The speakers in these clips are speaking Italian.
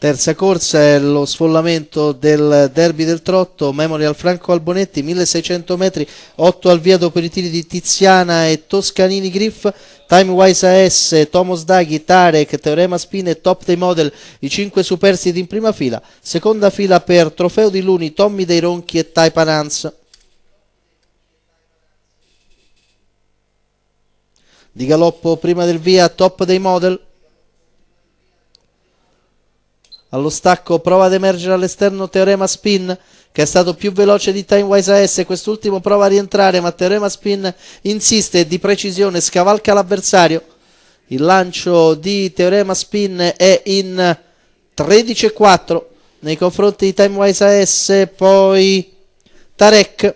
Terza corsa è lo sfollamento del derby del Trotto, Memorial Franco Albonetti, 1600 metri, 8 al via dopo i tiri di Tiziana e Toscanini Griff, Time Wise AS, Tomos Daghi, Tarek, Teorema Spine, e Top dei Model, i 5 superstiti in prima fila, seconda fila per Trofeo di Luni, Tommy Dei Ronchi e Taipan Hans. Di galoppo prima del via Top dei Model. Allo stacco prova ad emergere all'esterno Teorema Spin che è stato più veloce di Timewise AS, quest'ultimo prova a rientrare ma Teorema Spin insiste di precisione, scavalca l'avversario. Il lancio di Teorema Spin è in 13-4 nei confronti di Timewise AS, poi Tarek,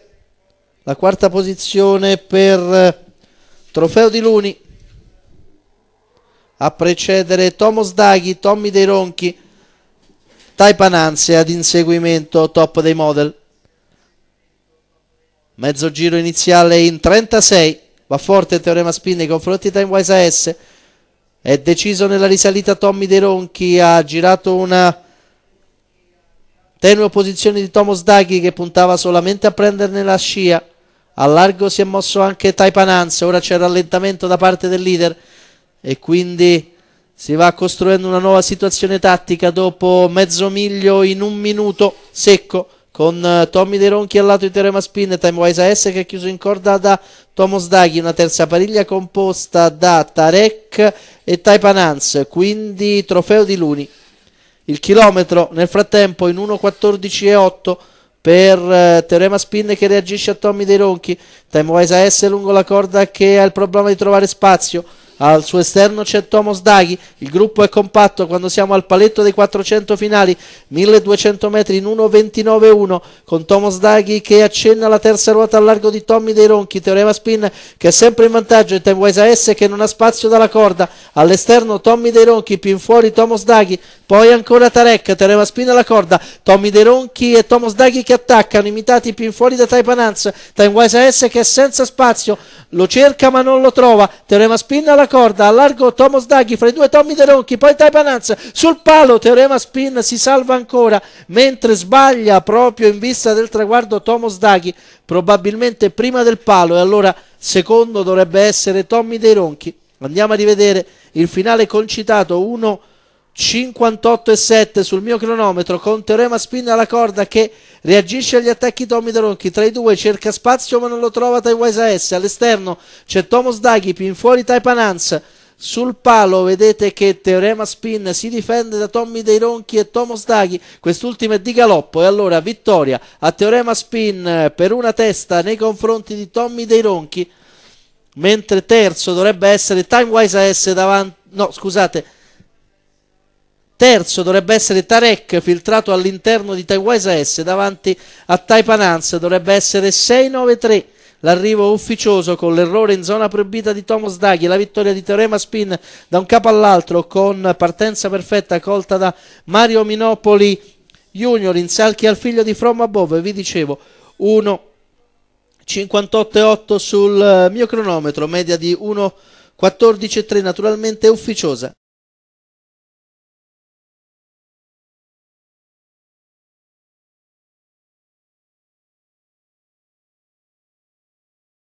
la quarta posizione per Trofeo di Luni. A precedere Tomos Daghi, Tommy Dei Ronchi, Taipan Ansia ad inseguimento top dei model. Mezzo giro iniziale in 36, va forte il teorema spin nei confronti di Timewise AS. È deciso nella risalita Tommy De Ronchi, ha girato una tenue posizione di Tomos Daghi che puntava solamente a prenderne la scia. A largo si è mosso anche Taipan Ansia, ora c'è rallentamento da parte del leader e quindi si va costruendo una nuova situazione tattica dopo mezzo miglio in un minuto secco con eh, Tommy De Ronchi al lato di Teorema Spin, e Timewise AS che è chiuso in corda da Tomos Daghi, una terza pariglia composta da Tarek e Taipanans, quindi trofeo di Luni. Il chilometro nel frattempo in 1.14.8 per eh, Teorema Spin che reagisce a Tommy De Ronchi, Timewise AS lungo la corda che ha il problema di trovare spazio. Al suo esterno c'è Tomos Daghi, il gruppo è compatto quando siamo al paletto dei 400 finali, 1200 metri in 1.29.1 con Tomos Daghi che accenna la terza ruota al largo di Tommy Dei Ronchi, Teorema Spin che è sempre in vantaggio e Temwaisa AS che non ha spazio dalla corda, all'esterno Tommy Dei Ronchi, più in fuori Tomos Daghi, poi ancora Tarek, Teorema Spin alla corda, Tommy Dei Ronchi e Tomos Daghi che attaccano, imitati più in fuori da Taipan Hans, Wise AS che è senza spazio, lo cerca ma non lo trova, Teorema Spin alla corda, corda, allargo Thomas Daghi fra i due Tommy De Ronchi, poi Taipan sul palo, Teorema Spin si salva ancora, mentre sbaglia proprio in vista del traguardo Thomas Daghi, probabilmente prima del palo e allora secondo dovrebbe essere Tommy De Ronchi. Andiamo a rivedere il finale concitato 1 1 58,7 sul mio cronometro con Teorema Spin alla corda che reagisce agli attacchi Tommy Daronchi tra i due cerca spazio ma non lo trova Taiwaisa S all'esterno c'è Tomos Daghi pin fuori Taipan Hans sul palo vedete che Teorema Spin si difende da Tommy Dei Ronchi e Tomos Daghi quest'ultimo è di galoppo e allora vittoria a Teorema Spin per una testa nei confronti di Tommy Dei Ronchi mentre terzo dovrebbe essere Time Wise AS davanti no scusate Terzo dovrebbe essere Tarek, filtrato all'interno di Taiwesa S davanti a Taipan dovrebbe essere 693. L'arrivo ufficioso con l'errore in zona proibita di Thomas Daghi, la vittoria di Teorema Spin da un capo all'altro con partenza perfetta colta da Mario Minopoli Junior, insalchi al figlio di From Above, vi dicevo 1.58.8 sul eh, mio cronometro, media di 1,14,3 naturalmente ufficiosa.